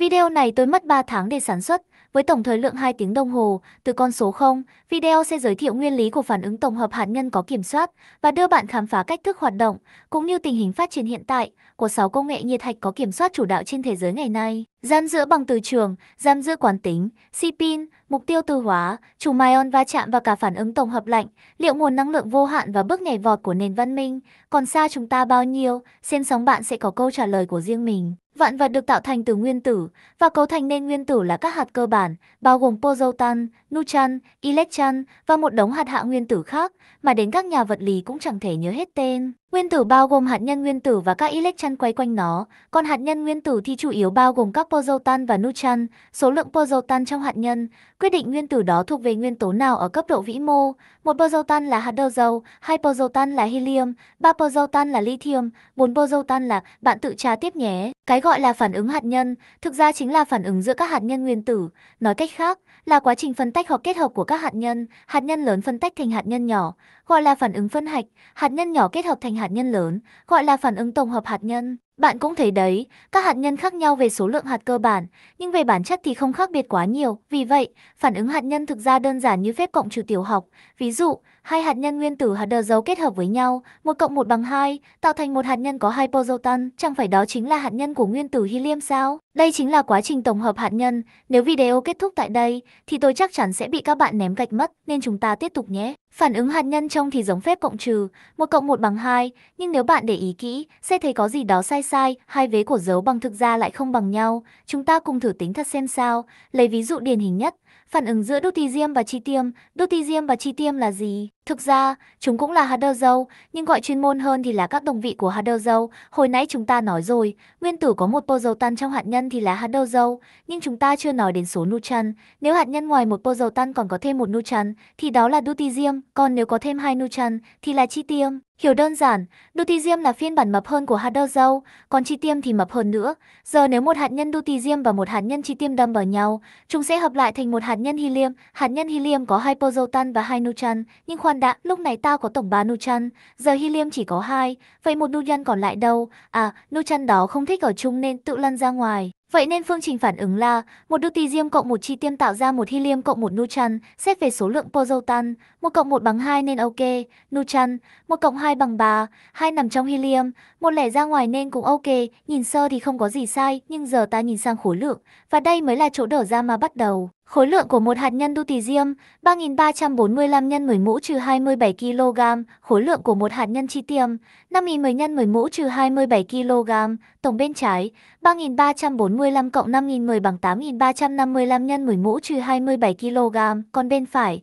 Video này tôi mất 3 tháng để sản xuất, với tổng thời lượng 2 tiếng đồng hồ. Từ con số 0, video sẽ giới thiệu nguyên lý của phản ứng tổng hợp hạt nhân có kiểm soát và đưa bạn khám phá cách thức hoạt động, cũng như tình hình phát triển hiện tại của 6 công nghệ nhiệt hạch có kiểm soát chủ đạo trên thế giới ngày nay. Giam giữ bằng từ trường, giam giữ quán tính, C-pin, mục tiêu tư hóa, chủ ion on va chạm và cả phản ứng tổng hợp lạnh, liệu nguồn năng lượng vô hạn và bước nhảy vọt của nền văn minh còn xa chúng ta bao nhiêu, xem sóng bạn sẽ có câu trả lời của riêng mình. Vạn vật được tạo thành từ nguyên tử và cấu thành nên nguyên tử là các hạt cơ bản, bao gồm proton, neutron, electron và một đống hạt hạ nguyên tử khác mà đến các nhà vật lý cũng chẳng thể nhớ hết tên. Nguyên tử bao gồm hạt nhân nguyên tử và các electron quay quanh nó, còn hạt nhân nguyên tử thì chủ yếu bao gồm các proton và neutron. Số lượng proton trong hạt nhân quyết định nguyên tử đó thuộc về nguyên tố nào ở cấp độ vĩ mô. Một bosotan là hạt đơ dầu, hai bosotan là helium, ba bosotan là lithium, bốn bosotan là bạn tự tra tiếp nhé. Cái gọi là phản ứng hạt nhân thực ra chính là phản ứng giữa các hạt nhân nguyên tử. Nói cách khác là quá trình phân tách hoặc kết hợp của các hạt nhân, hạt nhân lớn phân tách thành hạt nhân nhỏ, gọi là phản ứng phân hạch, hạt nhân nhỏ kết hợp thành hạt nhân lớn, gọi là phản ứng tổng hợp hạt nhân. Bạn cũng thấy đấy, các hạt nhân khác nhau về số lượng hạt cơ bản, nhưng về bản chất thì không khác biệt quá nhiều. Vì vậy, phản ứng hạt nhân thực ra đơn giản như phép cộng trừ tiểu học. Ví dụ, hai hạt nhân nguyên tử hạt dấu kết hợp với nhau, một cộng một bằng hai, tạo thành một hạt nhân có hai proton, chẳng phải đó chính là hạt nhân của nguyên tử helium sao? Đây chính là quá trình tổng hợp hạt nhân, nếu video kết thúc tại đây thì tôi chắc chắn sẽ bị các bạn ném gạch mất nên chúng ta tiếp tục nhé. Phản ứng hạt nhân trông thì giống phép cộng trừ, 1 cộng 1 bằng 2, nhưng nếu bạn để ý kỹ sẽ thấy có gì đó sai sai, hai vế của dấu bằng thực ra lại không bằng nhau. Chúng ta cùng thử tính thật xem sao, lấy ví dụ điển hình nhất, phản ứng giữa deuterium và chi tiêm deuterium và chi tiêm là gì? Thực ra, chúng cũng là hạt đơ dâu, nhưng gọi chuyên môn hơn thì là các đồng vị của hạt đơ dâu. Hồi nãy chúng ta nói rồi, nguyên tử có một positron trong hạt nhân thì là hạt đơ dâu, nhưng chúng ta chưa nói đến số neutron. Nếu hạt nhân ngoài một positron còn có thêm một neutron thì đó là dutetium, còn nếu có thêm hai neutron thì là tritium. Hiểu đơn giản, Dutetium là phiên bản mập hơn của hạt còn chi tiêm thì mập hơn nữa. Giờ nếu một hạt nhân Dutetium và một hạt nhân chi tiêm đâm vào nhau, chúng sẽ hợp lại thành một hạt nhân helium. Hạt nhân helium có hai proton và hai neutron, nhưng khoan đã, lúc này ta có tổng 3 neutron, giờ helium chỉ có hai, vậy một neutron còn lại đâu? À, neutron đó không thích ở chung nên tự lăn ra ngoài. Vậy nên phương trình phản ứng là một deuterium cộng một chi tiêm tạo ra một helium cộng một nutran, xét về số lượng pozotan, một cộng một bằng hai nên ok, nutran, một cộng hai bằng ba, hai nằm trong helium, một lẻ ra ngoài nên cũng ok, nhìn sơ thì không có gì sai, nhưng giờ ta nhìn sang khối lượng, và đây mới là chỗ đỡ ra mà bắt đầu. Khối lượng của một hạt nhân lutetium 3345 nhân 10 mũ trừ 27 kg, khối lượng của một hạt nhân tritium 5010 nhân 10 mũ trừ 27 kg, tổng bên trái 3345 cộng 5010 bằng 8355 nhân 10 mũ trừ 27 kg, còn bên phải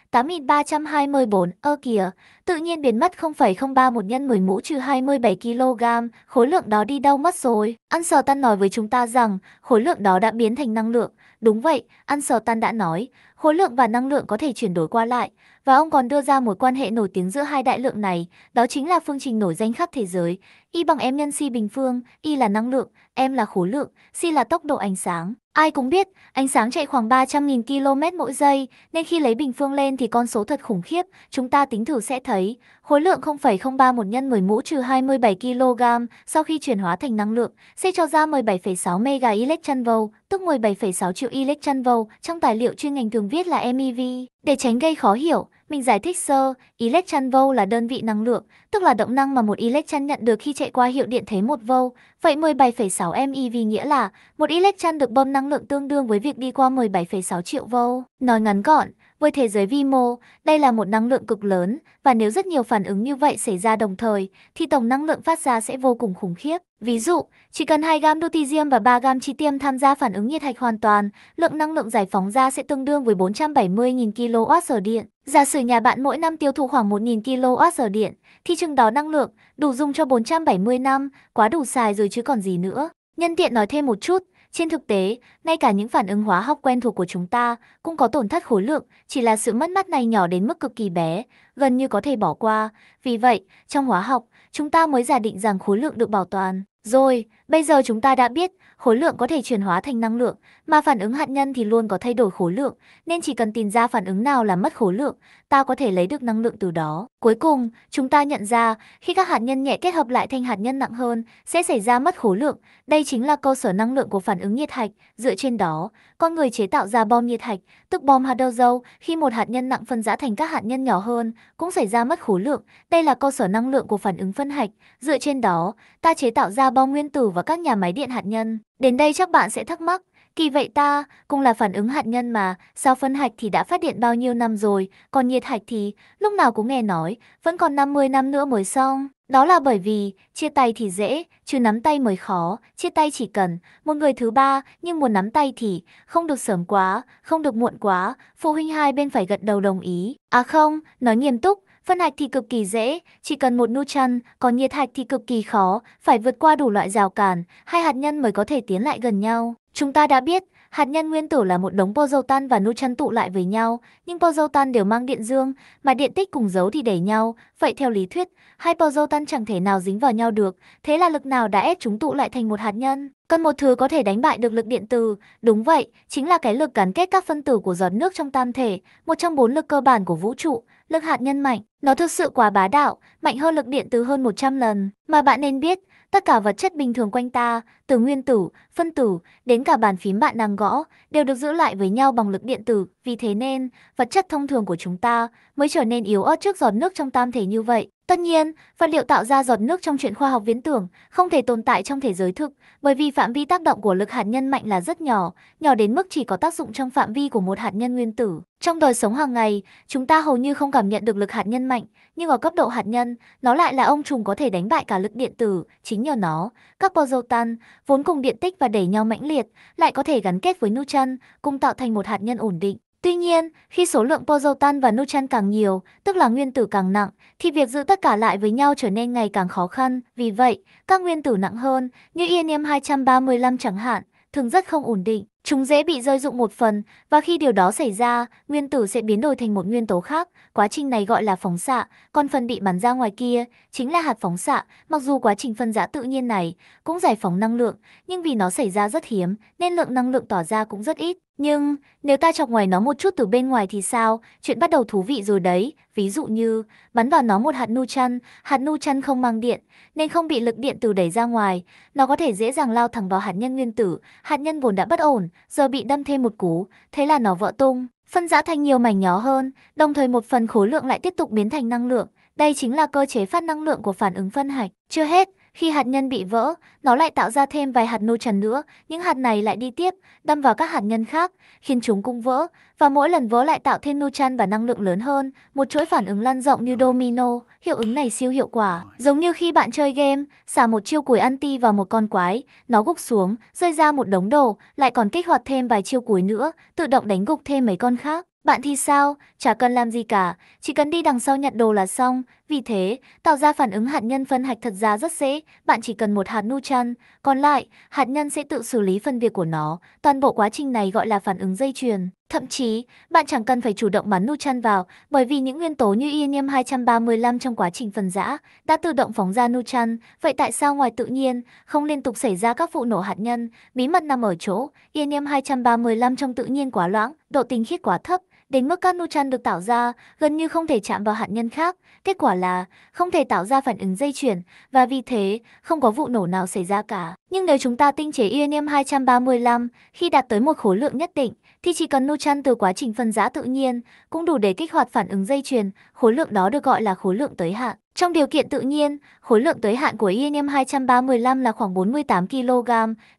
8.324, ơ kìa, tự nhiên biến mất 0,031 nhân 10 mũ trừ 27 kg, khối lượng đó đi đâu mất rồi. Ăn sờ tan nói với chúng ta rằng, khối lượng đó đã biến thành năng lượng. Đúng vậy, ăn sờ tan đã nói, khối lượng và năng lượng có thể chuyển đổi qua lại. Và ông còn đưa ra một quan hệ nổi tiếng giữa hai đại lượng này, đó chính là phương trình nổi danh khắp thế giới. Y bằng M nhân C bình phương, Y là năng lượng, M là khối lượng, C là tốc độ ánh sáng. Ai cũng biết, ánh sáng chạy khoảng 300.000 km mỗi giây, nên khi lấy bình phương lên thì con số thật khủng khiếp, chúng ta tính thử sẽ thấy, khối lượng 0,031 nhân 10 mũ trừ 27 kg sau khi chuyển hóa thành năng lượng sẽ cho ra 17,6 mega electron volt tức 17,6 triệu electron volt, trong tài liệu chuyên ngành thường viết là MeV. Để tránh gây khó hiểu, mình giải thích sơ, electron volt là đơn vị năng lượng, tức là động năng mà một electron nhận được khi chạy qua hiệu điện thế 1 volt. Vậy 17,6 MeV nghĩa là một electron được bơm năng lượng tương đương với việc đi qua 17,6 triệu volt. Nói ngắn gọn, với thế giới vi mô, đây là một năng lượng cực lớn và nếu rất nhiều phản ứng như vậy xảy ra đồng thời thì tổng năng lượng phát ra sẽ vô cùng khủng khiếp. Ví dụ, chỉ cần 2 gam lutetium và 3 gam chi tiêm tham gia phản ứng nhiệt hạch hoàn toàn, lượng năng lượng giải phóng ra sẽ tương đương với 470.000 kWh điện. Giả sử nhà bạn mỗi năm tiêu thụ khoảng 1.000 kWh điện, thì chừng đó năng lượng đủ dùng cho 470 năm, quá đủ xài rồi chứ còn gì nữa. Nhân tiện nói thêm một chút, trên thực tế, ngay cả những phản ứng hóa học quen thuộc của chúng ta cũng có tổn thất khối lượng, chỉ là sự mất mát này nhỏ đến mức cực kỳ bé, gần như có thể bỏ qua. Vì vậy, trong hóa học, chúng ta mới giả định rằng khối lượng được bảo toàn. Rồi, bây giờ chúng ta đã biết khối lượng có thể chuyển hóa thành năng lượng, mà phản ứng hạt nhân thì luôn có thay đổi khối lượng, nên chỉ cần tìm ra phản ứng nào là mất khối lượng, ta có thể lấy được năng lượng từ đó. Cuối cùng, chúng ta nhận ra khi các hạt nhân nhẹ kết hợp lại thành hạt nhân nặng hơn, sẽ xảy ra mất khối lượng. Đây chính là cơ sở năng lượng của phản ứng nhiệt hạch. Dựa trên đó, con người chế tạo ra bom nhiệt hạch, tức bom hạt hydrogen, khi một hạt nhân nặng phân rã thành các hạt nhân nhỏ hơn, cũng xảy ra mất khối lượng. Đây là cơ sở năng lượng của phản ứng phân hạch. Dựa trên đó, ta chế tạo ra bom nguyên tử và các nhà máy điện hạt nhân. Đến đây chắc bạn sẽ thắc mắc, kỳ vậy ta, cũng là phản ứng hạt nhân mà, sao phân hạch thì đã phát điện bao nhiêu năm rồi, còn nhiệt hạch thì, lúc nào cũng nghe nói, vẫn còn 50 năm nữa mới xong. Đó là bởi vì, chia tay thì dễ, chứ nắm tay mới khó, chia tay chỉ cần, một người thứ ba, nhưng muốn nắm tay thì, không được sớm quá, không được muộn quá, phụ huynh hai bên phải gật đầu đồng ý. À không, nói nghiêm túc, Phân hạch thì cực kỳ dễ, chỉ cần một nu chăn, còn nhiệt hạch thì cực kỳ khó, phải vượt qua đủ loại rào cản, hai hạt nhân mới có thể tiến lại gần nhau. Chúng ta đã biết, Hạt nhân nguyên tử là một đống bosotan và neutron tụ lại với nhau, nhưng bosotan đều mang điện dương, mà điện tích cùng dấu thì đẩy nhau. Vậy theo lý thuyết, hai bosotan chẳng thể nào dính vào nhau được, thế là lực nào đã ép chúng tụ lại thành một hạt nhân? Cần một thứ có thể đánh bại được lực điện từ, đúng vậy, chính là cái lực gắn kết các phân tử của giọt nước trong tam thể, một trong bốn lực cơ bản của vũ trụ, lực hạt nhân mạnh. Nó thực sự quá bá đạo, mạnh hơn lực điện từ hơn 100 lần. Mà bạn nên biết, tất cả vật chất bình thường quanh ta, từ nguyên tử, phân tử đến cả bàn phím bạn đang gõ đều được giữ lại với nhau bằng lực điện tử, vì thế nên vật chất thông thường của chúng ta mới trở nên yếu ớt trước giọt nước trong tam thể như vậy. Tất nhiên, vật liệu tạo ra giọt nước trong chuyện khoa học viễn tưởng không thể tồn tại trong thế giới thực, bởi vì phạm vi tác động của lực hạt nhân mạnh là rất nhỏ, nhỏ đến mức chỉ có tác dụng trong phạm vi của một hạt nhân nguyên tử. Trong đời sống hàng ngày, chúng ta hầu như không cảm nhận được lực hạt nhân mạnh, nhưng ở cấp độ hạt nhân, nó lại là ông trùm có thể đánh bại cả lực điện tử, chính nhờ nó, các bosotan vốn cùng điện tích và đẩy nhau mãnh liệt, lại có thể gắn kết với Nuchan, cùng tạo thành một hạt nhân ổn định. Tuy nhiên, khi số lượng Pozotan và Nuchan càng nhiều, tức là nguyên tử càng nặng, thì việc giữ tất cả lại với nhau trở nên ngày càng khó khăn. Vì vậy, các nguyên tử nặng hơn, như Ienium 235 chẳng hạn, thường rất không ổn định. Chúng dễ bị rơi dụng một phần và khi điều đó xảy ra, nguyên tử sẽ biến đổi thành một nguyên tố khác, quá trình này gọi là phóng xạ, còn phần bị bắn ra ngoài kia chính là hạt phóng xạ. Mặc dù quá trình phân rã tự nhiên này cũng giải phóng năng lượng, nhưng vì nó xảy ra rất hiếm nên lượng năng lượng tỏa ra cũng rất ít. Nhưng, nếu ta chọc ngoài nó một chút từ bên ngoài thì sao? Chuyện bắt đầu thú vị rồi đấy. Ví dụ như, bắn vào nó một hạt nu chăn, hạt nu chăn không mang điện, nên không bị lực điện từ đẩy ra ngoài. Nó có thể dễ dàng lao thẳng vào hạt nhân nguyên tử. Hạt nhân vốn đã bất ổn, giờ bị đâm thêm một cú, thế là nó vỡ tung. Phân giã thành nhiều mảnh nhỏ hơn, đồng thời một phần khối lượng lại tiếp tục biến thành năng lượng. Đây chính là cơ chế phát năng lượng của phản ứng phân hạch. Chưa hết, khi hạt nhân bị vỡ, nó lại tạo ra thêm vài hạt trần nữa, những hạt này lại đi tiếp, đâm vào các hạt nhân khác, khiến chúng cũng vỡ, và mỗi lần vỡ lại tạo thêm trăn và năng lượng lớn hơn, một chuỗi phản ứng lan rộng như domino, hiệu ứng này siêu hiệu quả. Giống như khi bạn chơi game, xả một chiêu cuối anti vào một con quái, nó gục xuống, rơi ra một đống đồ, lại còn kích hoạt thêm vài chiêu cuối nữa, tự động đánh gục thêm mấy con khác. Bạn thì sao? Chả cần làm gì cả, chỉ cần đi đằng sau nhặt đồ là xong, vì thế, tạo ra phản ứng hạt nhân phân hạch thật ra rất dễ, bạn chỉ cần một hạt neutron, còn lại, hạt nhân sẽ tự xử lý phân việc của nó, toàn bộ quá trình này gọi là phản ứng dây chuyền. Thậm chí, bạn chẳng cần phải chủ động bắn neutron vào, bởi vì những nguyên tố như ionium 235 trong quá trình phân rã đã tự động phóng ra neutron, vậy tại sao ngoài tự nhiên không liên tục xảy ra các vụ nổ hạt nhân? Bí mật nằm ở chỗ, ionium 235 trong tự nhiên quá loãng, độ tinh khiết quá thấp, đến mức các nutran được tạo ra gần như không thể chạm vào hạt nhân khác, kết quả là không thể tạo ra phản ứng dây chuyển và vì thế không có vụ nổ nào xảy ra cả. Nhưng nếu chúng ta tinh chế uranium 235 khi đạt tới một khối lượng nhất định thì chỉ cần nutran từ quá trình phân rã tự nhiên cũng đủ để kích hoạt phản ứng dây chuyền, khối lượng đó được gọi là khối lượng tới hạn. Trong điều kiện tự nhiên, khối lượng tới hạn của Iridium 235 là khoảng 48 kg,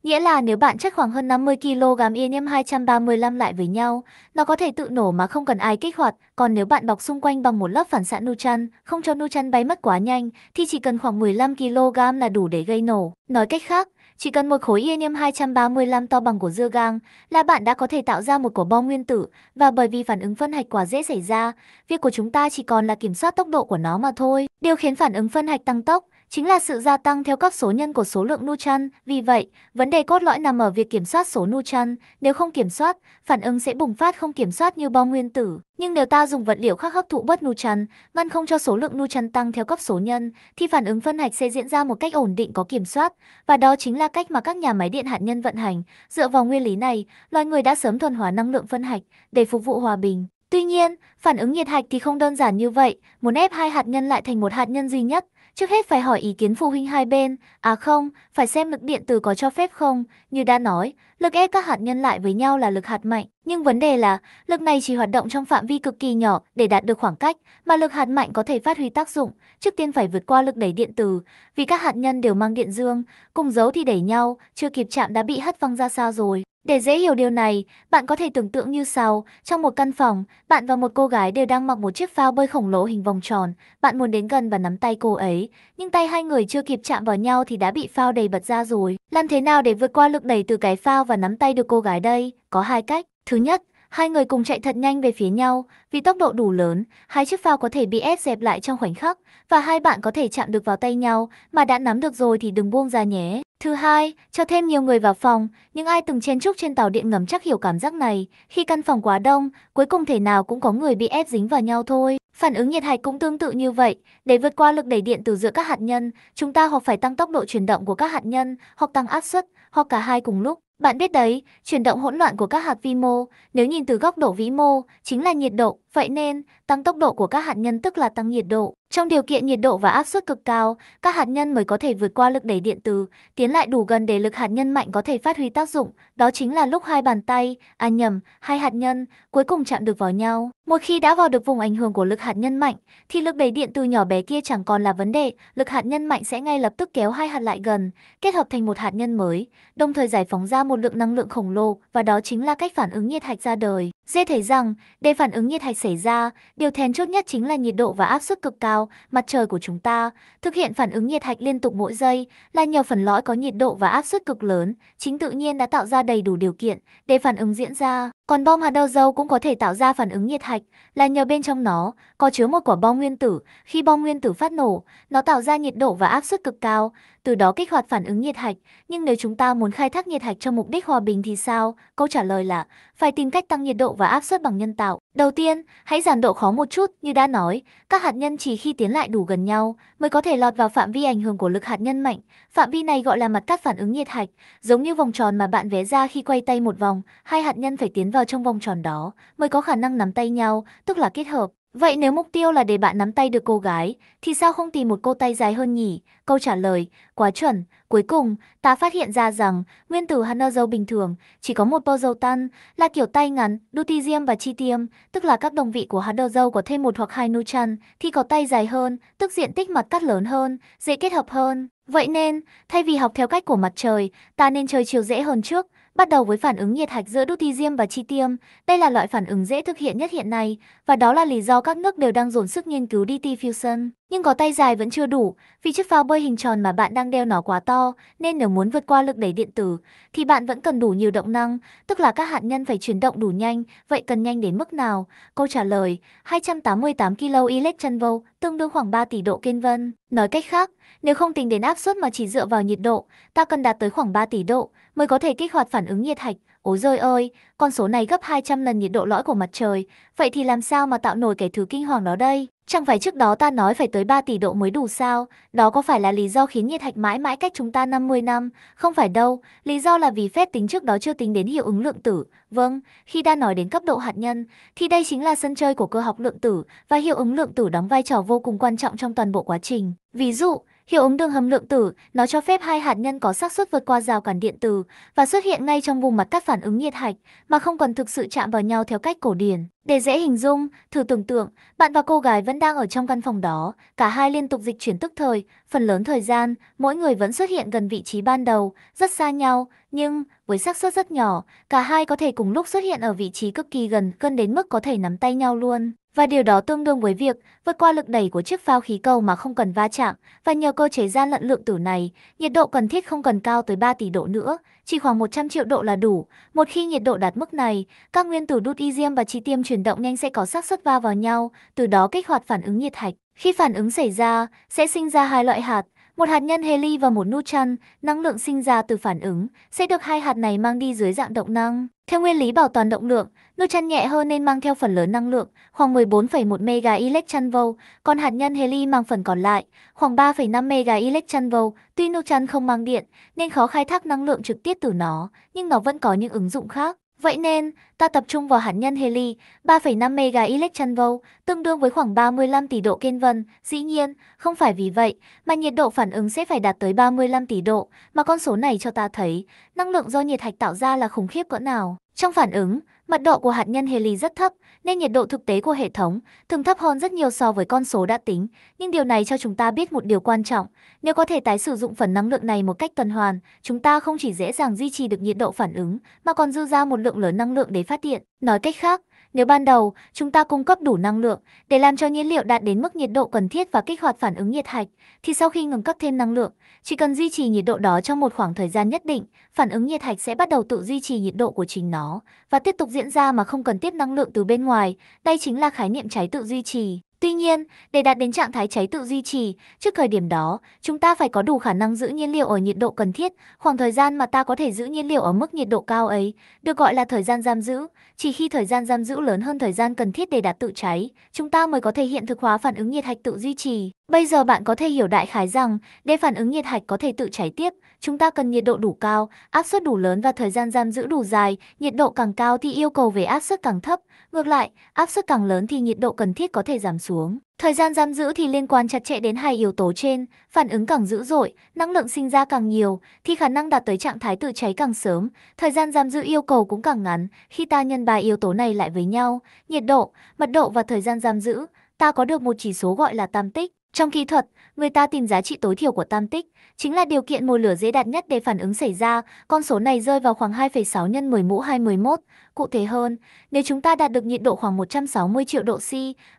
nghĩa là nếu bạn chất khoảng hơn 50 kg Iridium 235 lại với nhau, nó có thể tự nổ mà không cần ai kích hoạt, còn nếu bạn bọc xung quanh bằng một lớp phản xạ Nuchan, không cho Nuchan bay mất quá nhanh, thì chỉ cần khoảng 15 kg là đủ để gây nổ. Nói cách khác, chỉ cần một khối ionium 235 to bằng của dưa gang là bạn đã có thể tạo ra một quả bom nguyên tử và bởi vì phản ứng phân hạch quá dễ xảy ra, việc của chúng ta chỉ còn là kiểm soát tốc độ của nó mà thôi. Điều khiến phản ứng phân hạch tăng tốc chính là sự gia tăng theo các số nhân của số lượng Nuchan. Vì vậy, vấn đề cốt lõi nằm ở việc kiểm soát số Nuchan. Nếu không kiểm soát, phản ứng sẽ bùng phát không kiểm soát như bom nguyên tử. Nhưng nếu ta dùng vật liệu khác hấp thụ bớt Nuchan, ngăn không cho số lượng Nuchan tăng theo cấp số nhân, thì phản ứng phân hạch sẽ diễn ra một cách ổn định có kiểm soát. Và đó chính là cách mà các nhà máy điện hạt nhân vận hành. Dựa vào nguyên lý này, loài người đã sớm thuần hóa năng lượng phân hạch để phục vụ hòa bình. Tuy nhiên, phản ứng nhiệt hạch thì không đơn giản như vậy, muốn ép hai hạt nhân lại thành một hạt nhân duy nhất, Trước hết phải hỏi ý kiến phụ huynh hai bên, à không, phải xem lực điện từ có cho phép không. Như đã nói, lực ép các hạt nhân lại với nhau là lực hạt mạnh, nhưng vấn đề là lực này chỉ hoạt động trong phạm vi cực kỳ nhỏ để đạt được khoảng cách, mà lực hạt mạnh có thể phát huy tác dụng. Trước tiên phải vượt qua lực đẩy điện từ, vì các hạt nhân đều mang điện dương, cùng dấu thì đẩy nhau, chưa kịp chạm đã bị hất văng ra xa rồi. Để dễ hiểu điều này, bạn có thể tưởng tượng như sau, trong một căn phòng, bạn và một cô gái đều đang mặc một chiếc phao bơi khổng lồ hình vòng tròn, bạn muốn đến gần và nắm tay cô ấy, nhưng tay hai người chưa kịp chạm vào nhau thì đã bị phao đầy bật ra rồi. Làm thế nào để vượt qua lực đẩy từ cái phao và nắm tay được cô gái đây? Có hai cách. Thứ nhất, Hai người cùng chạy thật nhanh về phía nhau, vì tốc độ đủ lớn, hai chiếc phao có thể bị ép dẹp lại trong khoảnh khắc, và hai bạn có thể chạm được vào tay nhau, mà đã nắm được rồi thì đừng buông ra nhé. Thứ hai, cho thêm nhiều người vào phòng, những ai từng chen chúc trên tàu điện ngầm chắc hiểu cảm giác này, khi căn phòng quá đông, cuối cùng thể nào cũng có người bị ép dính vào nhau thôi. Phản ứng nhiệt hạch cũng tương tự như vậy, để vượt qua lực đẩy điện từ giữa các hạt nhân, chúng ta hoặc phải tăng tốc độ chuyển động của các hạt nhân, hoặc tăng áp suất, hoặc cả hai cùng lúc. Bạn biết đấy, chuyển động hỗn loạn của các hạt vi mô, nếu nhìn từ góc độ vĩ mô, chính là nhiệt độ, Vậy nên, tăng tốc độ của các hạt nhân tức là tăng nhiệt độ. Trong điều kiện nhiệt độ và áp suất cực cao, các hạt nhân mới có thể vượt qua lực đẩy điện từ, tiến lại đủ gần để lực hạt nhân mạnh có thể phát huy tác dụng. Đó chính là lúc hai bàn tay, à nhầm, hai hạt nhân, cuối cùng chạm được vào nhau. Một khi đã vào được vùng ảnh hưởng của lực hạt nhân mạnh, thì lực đẩy điện từ nhỏ bé kia chẳng còn là vấn đề. Lực hạt nhân mạnh sẽ ngay lập tức kéo hai hạt lại gần, kết hợp thành một hạt nhân mới, đồng thời giải phóng ra một lượng năng lượng khổng lồ, và đó chính là cách phản ứng nhiệt hạch ra đời. Dê thấy rằng, để phản ứng nhiệt hạch xảy ra, điều then chốt nhất chính là nhiệt độ và áp suất cực cao, mặt trời của chúng ta, thực hiện phản ứng nhiệt hạch liên tục mỗi giây, là nhờ phần lõi có nhiệt độ và áp suất cực lớn, chính tự nhiên đã tạo ra đầy đủ điều kiện để phản ứng diễn ra. Còn bom hạt đậu dâu cũng có thể tạo ra phản ứng nhiệt hạch, là nhờ bên trong nó có chứa một quả bom nguyên tử. Khi bom nguyên tử phát nổ, nó tạo ra nhiệt độ và áp suất cực cao, từ đó kích hoạt phản ứng nhiệt hạch. Nhưng nếu chúng ta muốn khai thác nhiệt hạch cho mục đích hòa bình thì sao? Câu trả lời là phải tìm cách tăng nhiệt độ và áp suất bằng nhân tạo. Đầu tiên, hãy giảm độ khó một chút, như đã nói, các hạt nhân chỉ khi tiến lại đủ gần nhau mới có thể lọt vào phạm vi ảnh hưởng của lực hạt nhân mạnh. Phạm vi này gọi là mặt cắt phản ứng nhiệt hạch, giống như vòng tròn mà bạn vẽ ra khi quay tay một vòng, hai hạt nhân phải tiến vào trong vòng tròn đó mới có khả năng nắm tay nhau, tức là kết hợp. Vậy nếu mục tiêu là để bạn nắm tay được cô gái, thì sao không tìm một cô tay dài hơn nhỉ? Câu trả lời, quá chuẩn. Cuối cùng, ta phát hiện ra rằng, nguyên tử hạt nơ bình thường, chỉ có một bơ dâu tan, là kiểu tay ngắn, lutetium và tritium, tức là các đồng vị của hạt nơ có thêm một hoặc hai nutran, thì có tay dài hơn, tức diện tích mặt cắt lớn hơn, dễ kết hợp hơn. Vậy nên, thay vì học theo cách của mặt trời, ta nên chơi chiều dễ hơn trước, Bắt đầu với phản ứng nhiệt hạch giữa Dutetium và tritium, đây là loại phản ứng dễ thực hiện nhất hiện nay, và đó là lý do các nước đều đang dồn sức nghiên cứu DT Fusion. Nhưng có tay dài vẫn chưa đủ, vì chiếc phao bơi hình tròn mà bạn đang đeo nó quá to, nên nếu muốn vượt qua lực đẩy điện tử, thì bạn vẫn cần đủ nhiều động năng, tức là các hạt nhân phải chuyển động đủ nhanh, vậy cần nhanh đến mức nào? Câu trả lời, 288 kilo electron volt, tương đương khoảng 3 tỷ độ kênh vân. Nói cách khác, nếu không tính đến áp suất mà chỉ dựa vào nhiệt độ, ta cần đạt tới khoảng 3 tỷ độ, mới có thể kích hoạt phản ứng nhiệt hạch. Ố rơi ơi, con số này gấp 200 lần nhiệt độ lõi của mặt trời, vậy thì làm sao mà tạo nổi cái thứ kinh hoàng đó đây? Chẳng phải trước đó ta nói phải tới 3 tỷ độ mới đủ sao? Đó có phải là lý do khiến nhiệt hạch mãi mãi cách chúng ta 50 năm? Không phải đâu, lý do là vì phép tính trước đó chưa tính đến hiệu ứng lượng tử. Vâng, khi ta nói đến cấp độ hạt nhân, thì đây chính là sân chơi của cơ học lượng tử và hiệu ứng lượng tử đóng vai trò vô cùng quan trọng trong toàn bộ quá trình. Ví dụ, Hiệu ứng đường hầm lượng tử, nó cho phép hai hạt nhân có xác suất vượt qua rào cản điện tử và xuất hiện ngay trong vùng mặt các phản ứng nhiệt hạch mà không cần thực sự chạm vào nhau theo cách cổ điển. Để dễ hình dung, thử tưởng tượng, bạn và cô gái vẫn đang ở trong căn phòng đó, cả hai liên tục dịch chuyển tức thời, phần lớn thời gian, mỗi người vẫn xuất hiện gần vị trí ban đầu, rất xa nhau, nhưng với xác suất rất nhỏ, cả hai có thể cùng lúc xuất hiện ở vị trí cực kỳ gần, gần đến mức có thể nắm tay nhau luôn. Và điều đó tương đương với việc vượt qua lực đẩy của chiếc phao khí cầu mà không cần va chạm và nhờ cơ chế gian lận lượng tử này, nhiệt độ cần thiết không cần cao tới 3 tỷ độ nữa, chỉ khoảng 100 triệu độ là đủ. Một khi nhiệt độ đạt mức này, các nguyên tử đút iridium và chi tiêm chuyển động nhanh sẽ có xác suất va vào nhau, từ đó kích hoạt phản ứng nhiệt hạch. Khi phản ứng xảy ra, sẽ sinh ra hai loại hạt, một hạt nhân heli và một neutron, năng lượng sinh ra từ phản ứng, sẽ được hai hạt này mang đi dưới dạng động năng. Theo nguyên lý bảo toàn động lượng, Nước chăn nhẹ hơn nên mang theo phần lớn năng lượng, khoảng 14,1 mega electron volt, còn hạt nhân heli mang phần còn lại, khoảng 3,5 mega electron volt. Tuy nước chăn không mang điện nên khó khai thác năng lượng trực tiếp từ nó, nhưng nó vẫn có những ứng dụng khác. Vậy nên, ta tập trung vào hạt nhân heli 3,5 mega electron volt, tương đương với khoảng 35 tỷ độ Kelvin. Dĩ nhiên, không phải vì vậy mà nhiệt độ phản ứng sẽ phải đạt tới 35 tỷ độ, mà con số này cho ta thấy năng lượng do nhiệt hạch tạo ra là khủng khiếp cỡ nào. Trong phản ứng, Mật độ của hạt nhân heli rất thấp, nên nhiệt độ thực tế của hệ thống thường thấp hơn rất nhiều so với con số đã tính, nhưng điều này cho chúng ta biết một điều quan trọng, nếu có thể tái sử dụng phần năng lượng này một cách tuần hoàn, chúng ta không chỉ dễ dàng duy trì được nhiệt độ phản ứng mà còn dư ra một lượng lớn năng lượng để phát điện. Nói cách khác, nếu ban đầu, chúng ta cung cấp đủ năng lượng để làm cho nhiên liệu đạt đến mức nhiệt độ cần thiết và kích hoạt phản ứng nhiệt hạch, thì sau khi ngừng cấp thêm năng lượng, chỉ cần duy trì nhiệt độ đó trong một khoảng thời gian nhất định, phản ứng nhiệt hạch sẽ bắt đầu tự duy trì nhiệt độ của chính nó và tiếp tục diễn ra mà không cần tiếp năng lượng từ bên ngoài. Đây chính là khái niệm cháy tự duy trì. Tuy nhiên, để đạt đến trạng thái cháy tự duy trì, trước thời điểm đó, chúng ta phải có đủ khả năng giữ nhiên liệu ở nhiệt độ cần thiết. Khoảng thời gian mà ta có thể giữ nhiên liệu ở mức nhiệt độ cao ấy được gọi là thời gian giam giữ. Chỉ khi thời gian giam giữ lớn hơn thời gian cần thiết để đạt tự cháy, chúng ta mới có thể hiện thực hóa phản ứng nhiệt hạch tự duy trì. Bây giờ bạn có thể hiểu đại khái rằng, để phản ứng nhiệt hạch có thể tự cháy tiếp, chúng ta cần nhiệt độ đủ cao, áp suất đủ lớn và thời gian giam giữ đủ dài. Nhiệt độ càng cao thì yêu cầu về áp suất càng thấp. Ngược lại, áp suất càng lớn thì nhiệt độ cần thiết có thể giảm xuống. Thời gian giam giữ thì liên quan chặt chẽ đến hai yếu tố trên, phản ứng càng dữ dội, năng lượng sinh ra càng nhiều thì khả năng đạt tới trạng thái tự cháy càng sớm, thời gian giam giữ yêu cầu cũng càng ngắn. Khi ta nhân ba yếu tố này lại với nhau, nhiệt độ, mật độ và thời gian giam giữ, ta có được một chỉ số gọi là tam tích. Trong kỹ thuật, người ta tìm giá trị tối thiểu của tam tích, chính là điều kiện mồi lửa dễ đạt nhất để phản ứng xảy ra, con số này rơi vào khoảng 2,6 nhân 10 mũ 211, Cụ thể hơn, nếu chúng ta đạt được nhiệt độ khoảng 160 triệu độ C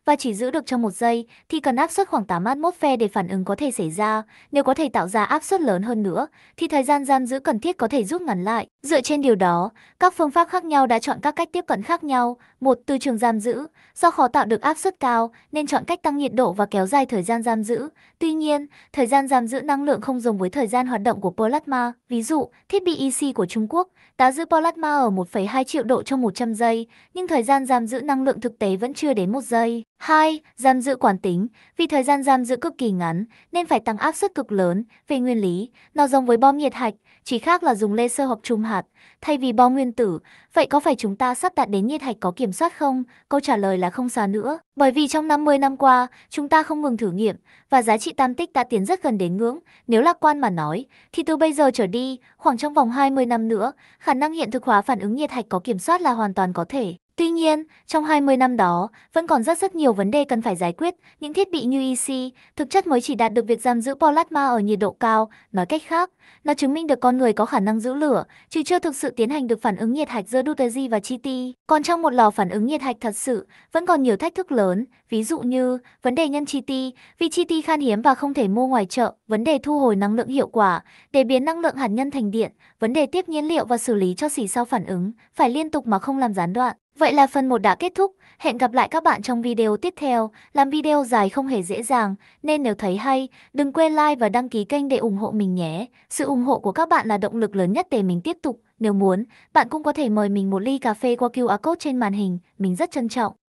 và chỉ giữ được trong một giây thì cần áp suất khoảng 8 atmosphere để phản ứng có thể xảy ra. Nếu có thể tạo ra áp suất lớn hơn nữa thì thời gian giam giữ cần thiết có thể rút ngắn lại. Dựa trên điều đó, các phương pháp khác nhau đã chọn các cách tiếp cận khác nhau. Một từ trường giam giữ, do khó tạo được áp suất cao nên chọn cách tăng nhiệt độ và kéo dài thời gian giam giữ. Tuy nhiên, thời gian giam giữ năng lượng không dùng với thời gian hoạt động của plasma. Ví dụ, thiết bị EC của Trung Quốc đã giữ plasma ở 1,2 triệu độ độ trong 100 giây, nhưng thời gian giam giữ năng lượng thực tế vẫn chưa đến 1 giây. 2. Giam giữ quán tính. Vì thời gian giam giữ cực kỳ ngắn, nên phải tăng áp suất cực lớn. Về nguyên lý, nó giống với bom nhiệt hạch, chỉ khác là dùng laser hoặc trung hạt, thay vì bom nguyên tử. Vậy có phải chúng ta sắp đạt đến nhiệt hạch có kiểm soát không? Câu trả lời là không xa nữa. Bởi vì trong 50 năm qua, chúng ta không ngừng thử nghiệm, và giá trị tam tích đã tiến rất gần đến ngưỡng. Nếu lạc quan mà nói, thì từ bây giờ trở đi, khoảng trong vòng 20 năm nữa, khả năng hiện thực hóa phản ứng nhiệt hạch có kiểm soát là hoàn toàn có thể. Tuy nhiên, trong 20 năm đó, vẫn còn rất rất nhiều vấn đề cần phải giải quyết. Những thiết bị như EC thực chất mới chỉ đạt được việc giam giữ plasma ở nhiệt độ cao. Nói cách khác, nó chứng minh được con người có khả năng giữ lửa, chứ chưa thực sự tiến hành được phản ứng nhiệt hạch giữa Dutazi và Chiti. Còn trong một lò phản ứng nhiệt hạch thật sự, vẫn còn nhiều thách thức lớn, ví dụ như vấn đề nhân Chiti, vì Chiti khan hiếm và không thể mua ngoài chợ, vấn đề thu hồi năng lượng hiệu quả để biến năng lượng hạt nhân thành điện, vấn đề tiếp nhiên liệu và xử lý cho xỉ sau phản ứng, phải liên tục mà không làm gián đoạn. Vậy là phần 1 đã kết thúc, hẹn gặp lại các bạn trong video tiếp theo. Làm video dài không hề dễ dàng, nên nếu thấy hay, đừng quên like và đăng ký kênh để ủng hộ mình nhé. Sự ủng hộ của các bạn là động lực lớn nhất để mình tiếp tục. Nếu muốn, bạn cũng có thể mời mình một ly cà phê qua QR code trên màn hình, mình rất trân trọng.